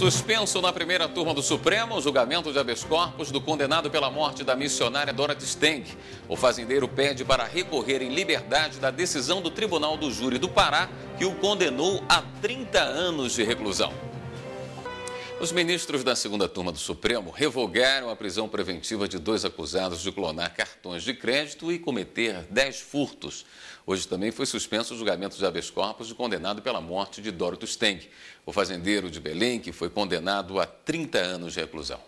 Suspenso na primeira turma do Supremo, o julgamento de habeas corpus do condenado pela morte da missionária Dorothy Steng. O fazendeiro pede para recorrer em liberdade da decisão do Tribunal do Júri do Pará, que o condenou a 30 anos de reclusão. Os ministros da segunda turma do Supremo revogaram a prisão preventiva de dois acusados de clonar cartões de crédito e cometer dez furtos. Hoje também foi suspenso o julgamento de habeas corpus condenado pela morte de Doroto Steng, o fazendeiro de Belém, que foi condenado a 30 anos de reclusão.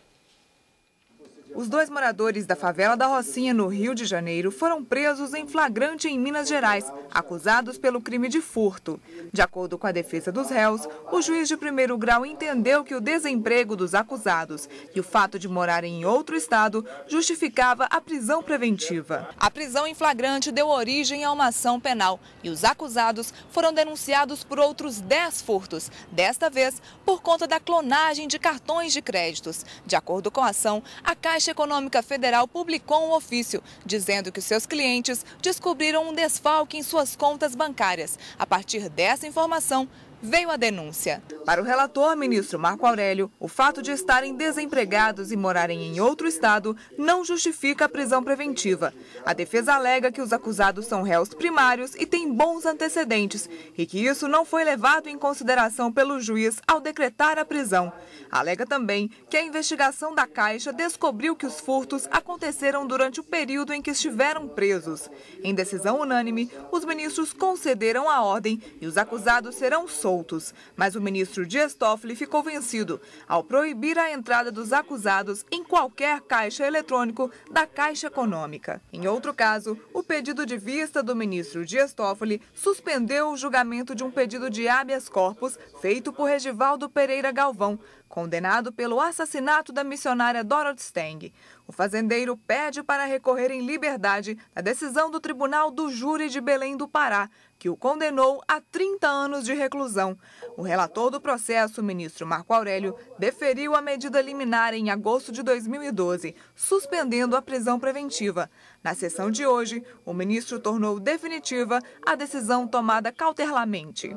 Os dois moradores da favela da Rocinha, no Rio de Janeiro, foram presos em flagrante em Minas Gerais, acusados pelo crime de furto. De acordo com a defesa dos réus, o juiz de primeiro grau entendeu que o desemprego dos acusados e o fato de morarem em outro estado justificava a prisão preventiva. A prisão em flagrante deu origem a uma ação penal e os acusados foram denunciados por outros 10 furtos, desta vez por conta da clonagem de cartões de créditos. De acordo com a ação, a Caixa Econômica Federal publicou um ofício dizendo que seus clientes descobriram um desfalque em suas contas bancárias. A partir dessa informação, veio a denúncia. Para o relator, ministro Marco Aurélio, o fato de estarem desempregados e morarem em outro estado não justifica a prisão preventiva. A defesa alega que os acusados são réus primários e têm bons antecedentes e que isso não foi levado em consideração pelo juiz ao decretar a prisão. Alega também que a investigação da Caixa descobriu que os furtos aconteceram durante o período em que estiveram presos. Em decisão unânime, os ministros concederam a ordem e os acusados serão soltos soltos. Mas o ministro Dias Toffoli ficou vencido ao proibir a entrada dos acusados em qualquer caixa eletrônico da Caixa Econômica. Em outro caso, o pedido de vista do ministro Dias Toffoli suspendeu o julgamento de um pedido de habeas corpus feito por Regivaldo Pereira Galvão, condenado pelo assassinato da missionária Dorothy Steng. O fazendeiro pede para recorrer em liberdade a decisão do Tribunal do Júri de Belém do Pará, que o condenou a 30 anos de reclusão. O relator do processo, o ministro Marco Aurélio, deferiu a medida liminar em agosto de 2012, suspendendo a prisão preventiva. Na sessão de hoje, o ministro tornou definitiva a decisão tomada cautelarmente.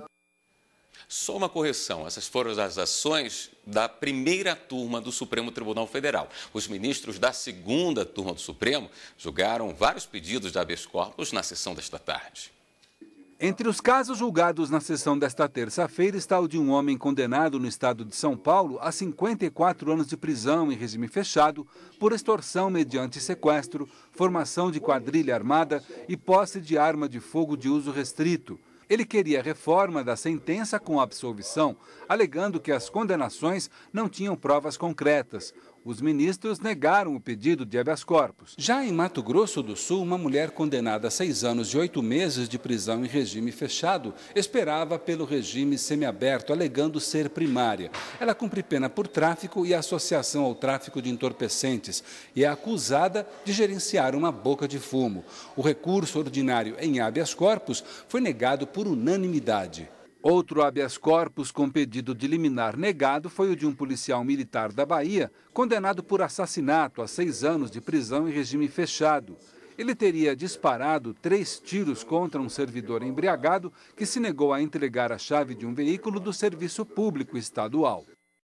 Só uma correção: essas foram as ações da primeira turma do Supremo Tribunal Federal. Os ministros da segunda turma do Supremo julgaram vários pedidos de habeas corpus na sessão desta tarde. Entre os casos julgados na sessão desta terça-feira está o de um homem condenado no estado de São Paulo a 54 anos de prisão em regime fechado por extorsão mediante sequestro, formação de quadrilha armada e posse de arma de fogo de uso restrito. Ele queria reforma da sentença com absolvição, alegando que as condenações não tinham provas concretas os ministros negaram o pedido de habeas corpus. Já em Mato Grosso do Sul, uma mulher condenada a seis anos e oito meses de prisão em regime fechado esperava pelo regime semiaberto, alegando ser primária. Ela cumpre pena por tráfico e associação ao tráfico de entorpecentes e é acusada de gerenciar uma boca de fumo. O recurso ordinário em habeas corpus foi negado por unanimidade. Outro habeas corpus com pedido de liminar negado foi o de um policial militar da Bahia, condenado por assassinato a seis anos de prisão em regime fechado. Ele teria disparado três tiros contra um servidor embriagado que se negou a entregar a chave de um veículo do serviço público estadual.